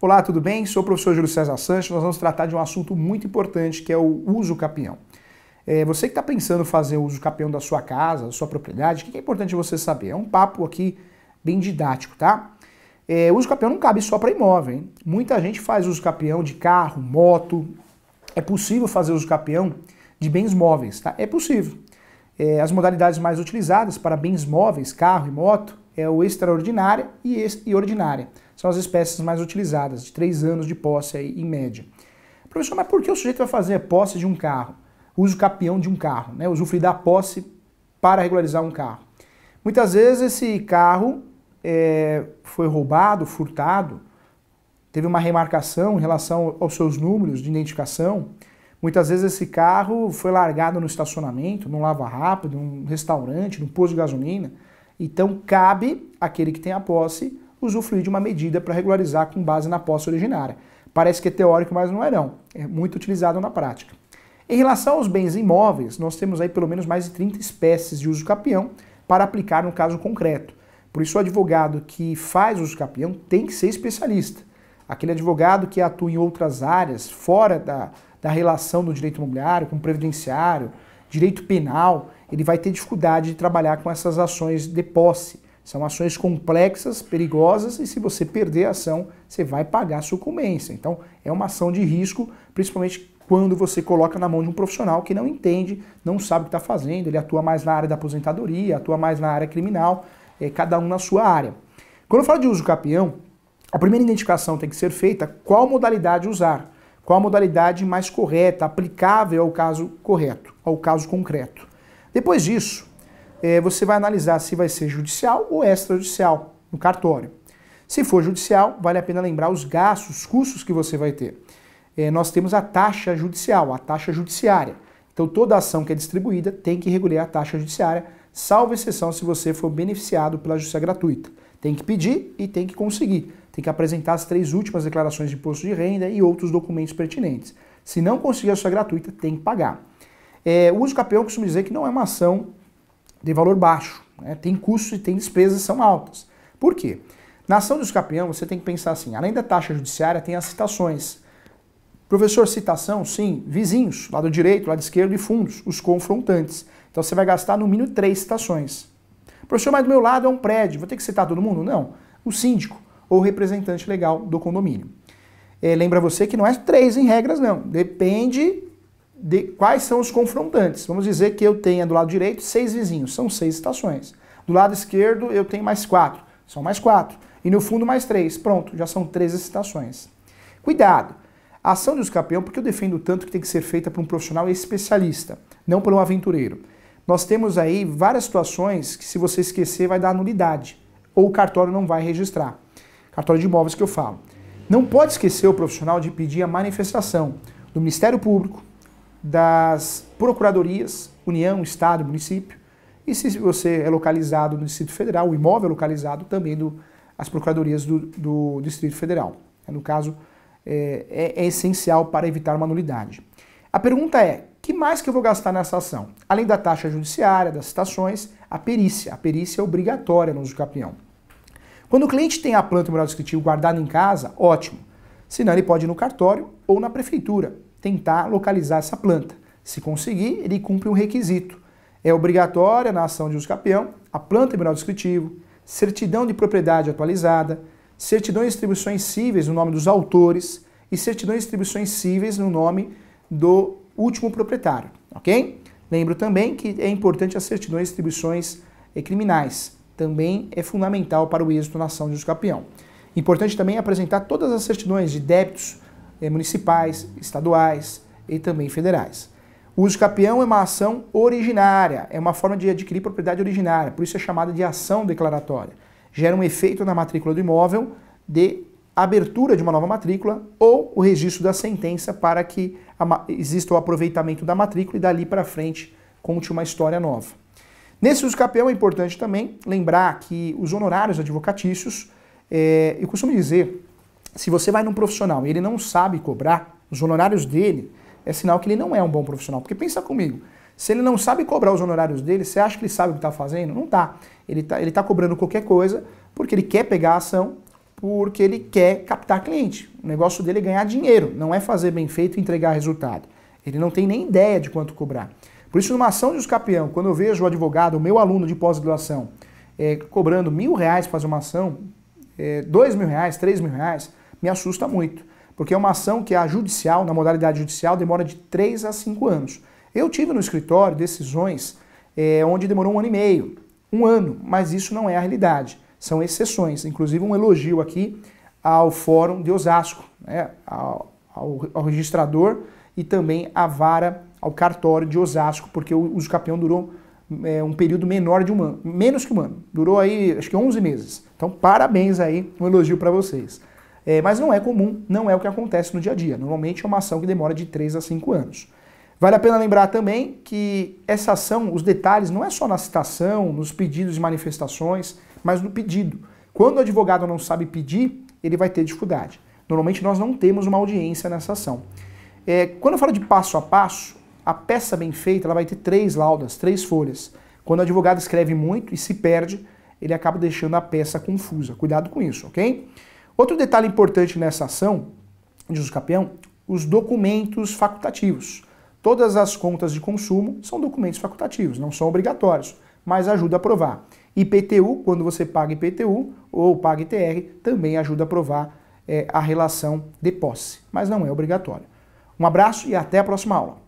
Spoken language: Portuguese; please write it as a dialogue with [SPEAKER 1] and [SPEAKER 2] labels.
[SPEAKER 1] Olá, tudo bem? Sou o professor Júlio César Sancho. Nós vamos tratar de um assunto muito importante que é o uso capião. É, você que está pensando em fazer o uso capião da sua casa, da sua propriedade, o que é importante você saber? É um papo aqui bem didático, tá? É, uso capião não cabe só para imóvel, hein? Muita gente faz uso capião de carro, moto. É possível fazer uso capião de bens móveis, tá? É possível. É, as modalidades mais utilizadas para bens móveis, carro e moto, é o extraordinária e, ex e ordinária. São as espécies mais utilizadas, de três anos de posse aí, em média. Professor, mas por que o sujeito vai fazer posse de um carro? Uso capião de um carro, né? Usufruir da posse para regularizar um carro. Muitas vezes esse carro é, foi roubado, furtado, teve uma remarcação em relação aos seus números de identificação, Muitas vezes esse carro foi largado no estacionamento, num lava-rápido, num restaurante, num posto de gasolina. Então cabe àquele que tem a posse usufruir de uma medida para regularizar com base na posse originária. Parece que é teórico, mas não é não. É muito utilizado na prática. Em relação aos bens imóveis, nós temos aí pelo menos mais de 30 espécies de uso capião para aplicar no caso concreto. Por isso o advogado que faz uso capião tem que ser especialista. Aquele advogado que atua em outras áreas fora da, da relação do direito imobiliário com o previdenciário, direito penal, ele vai ter dificuldade de trabalhar com essas ações de posse. São ações complexas, perigosas e se você perder a ação, você vai pagar a sucumbência. Então, é uma ação de risco, principalmente quando você coloca na mão de um profissional que não entende, não sabe o que está fazendo, ele atua mais na área da aposentadoria, atua mais na área criminal, é, cada um na sua área. Quando eu falo de uso capião, a primeira identificação tem que ser feita qual modalidade usar. Qual a modalidade mais correta, aplicável ao caso correto, ao caso concreto. Depois disso, é, você vai analisar se vai ser judicial ou extrajudicial no cartório. Se for judicial, vale a pena lembrar os gastos, os custos que você vai ter. É, nós temos a taxa judicial, a taxa judiciária. Então toda ação que é distribuída tem que regular a taxa judiciária, salvo exceção se você for beneficiado pela justiça gratuita. Tem que pedir e tem que conseguir tem que apresentar as três últimas declarações de imposto de renda e outros documentos pertinentes. Se não conseguir a sua gratuita, tem que pagar. É, o uso capião, costuma dizer que não é uma ação de valor baixo. Né? Tem custos e tem despesas são altas. Por quê? Na ação do escapeão, você tem que pensar assim, além da taxa judiciária, tem as citações. Professor, citação, sim, vizinhos, lado direito, lado esquerdo e fundos, os confrontantes. Então você vai gastar no mínimo três citações. Professor, mas do meu lado é um prédio, vou ter que citar todo mundo? Não. O síndico, ou representante legal do condomínio. É, lembra você que não é três em regras, não. Depende de quais são os confrontantes. Vamos dizer que eu tenha do lado direito seis vizinhos, são seis estações. Do lado esquerdo eu tenho mais quatro, são mais quatro. E no fundo mais três, pronto, já são três estações. Cuidado! A ação de escapeão, porque eu defendo tanto que tem que ser feita por um profissional especialista, não por um aventureiro. Nós temos aí várias situações que se você esquecer vai dar nulidade, ou o cartório não vai registrar cartório de imóveis que eu falo. Não pode esquecer o profissional de pedir a manifestação do Ministério Público, das procuradorias, União, Estado, município, e se você é localizado no Distrito Federal, o imóvel é localizado também do, as procuradorias do, do Distrito Federal. No caso, é, é, é essencial para evitar uma nulidade. A pergunta é, que mais que eu vou gastar nessa ação? Além da taxa judiciária, das citações, a perícia. A perícia é obrigatória no uso do campeão. Quando o cliente tem a planta mural descritivo guardada em casa, ótimo. Se não, ele pode ir no cartório ou na prefeitura tentar localizar essa planta. Se conseguir, ele cumpre um requisito. É obrigatória na ação de uso campeão a planta mural descritivo, certidão de propriedade atualizada, certidão de distribuições cíveis no nome dos autores e certidão de distribuições cíveis no nome do último proprietário, ok? Lembro também que é importante as certidões de distribuições eh, criminais, também é fundamental para o êxito na ação de usucapião. Importante também apresentar todas as certidões de débitos eh, municipais, estaduais e também federais. O usucapião é uma ação originária, é uma forma de adquirir propriedade originária, por isso é chamada de ação declaratória. Gera um efeito na matrícula do imóvel de abertura de uma nova matrícula ou o registro da sentença para que exista o aproveitamento da matrícula e dali para frente conte uma história nova. Nesse uso capião é importante também lembrar que os honorários advocatícios, é, eu costumo dizer, se você vai num profissional e ele não sabe cobrar, os honorários dele é sinal que ele não é um bom profissional. Porque pensa comigo, se ele não sabe cobrar os honorários dele, você acha que ele sabe o que está fazendo? Não tá. Ele está ele tá cobrando qualquer coisa porque ele quer pegar a ação, porque ele quer captar cliente. O negócio dele é ganhar dinheiro, não é fazer bem feito e entregar resultado. Ele não tem nem ideia de quanto cobrar. Por isso, numa ação de escapeão, quando eu vejo o advogado, o meu aluno de pós-graduação, é, cobrando mil reais para fazer uma ação, é, dois mil reais, três mil reais, me assusta muito. Porque é uma ação que a judicial, na modalidade judicial, demora de três a cinco anos. Eu tive no escritório decisões é, onde demorou um ano e meio, um ano, mas isso não é a realidade. São exceções. Inclusive, um elogio aqui ao Fórum de Osasco, né, ao, ao, ao registrador e também à vara ao cartório de Osasco, porque o uso campeão durou é, um período menor de um ano, menos que um ano. Durou aí, acho que 11 meses. Então, parabéns aí, um elogio para vocês. É, mas não é comum, não é o que acontece no dia a dia. Normalmente é uma ação que demora de 3 a 5 anos. Vale a pena lembrar também que essa ação, os detalhes, não é só na citação, nos pedidos e manifestações, mas no pedido. Quando o advogado não sabe pedir, ele vai ter dificuldade. Normalmente nós não temos uma audiência nessa ação. É, quando eu falo de passo a passo, a peça bem feita, ela vai ter três laudas, três folhas. Quando o advogado escreve muito e se perde, ele acaba deixando a peça confusa. Cuidado com isso, ok? Outro detalhe importante nessa ação, diz o Capião, os documentos facultativos. Todas as contas de consumo são documentos facultativos, não são obrigatórios, mas ajuda a provar. IPTU, quando você paga IPTU ou paga ITR, também ajuda a provar é, a relação de posse, mas não é obrigatório. Um abraço e até a próxima aula.